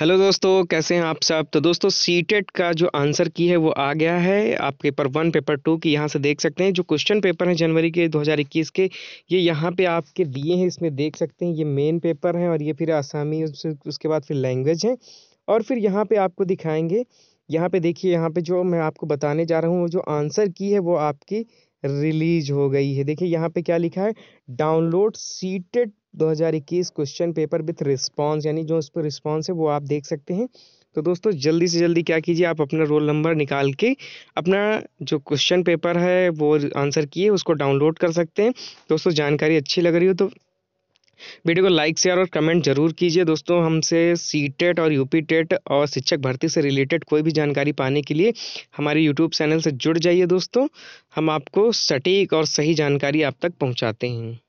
hello दोस्तों कैसे हैं आप सब तो दोस्तों सी e का जो आंसर की है वो आ गया है आप पेपर वन पेपर टू की यहाँ से देख सकते हैं जो क्वेश्चन पेपर हैं जनवरी के 2021 के ये यहाँ पे आपके दिए हैं इसमें देख सकते हैं ये मेन पेपर हैं और ये फिर आसामी उसके बाद फिर लैंग्वेज है और फिर यहाँ पर आपको दिखाएँगे यहाँ पर देखिए यहाँ पर जो मैं आपको बताने जा रहा हूँ जो आंसर की है वो आपकी रिलीज हो गई है देखिए यहाँ पे क्या लिखा है download CTET 2021 question paper with response यानी जो उस पर रिस्पॉन्स है वो आप देख सकते हैं तो दोस्तों जल्दी से जल्दी क्या कीजिए आप अपना रोल नंबर निकाल के अपना जो क्वेश्चन पेपर है वो आंसर किए उसको डाउनलोड कर सकते हैं दोस्तों जानकारी अच्छी लग रही हो तो वीडियो को लाइक शेयर और कमेंट जरूर कीजिए दोस्तों हमसे सी टेट e और यूपी टेट e और शिक्षक भर्ती से रिलेटेड कोई भी जानकारी पाने के लिए हमारे यूट्यूब चैनल से जुड़ जाइए दोस्तों हम आपको सटीक और सही जानकारी आप तक पहुंचाते हैं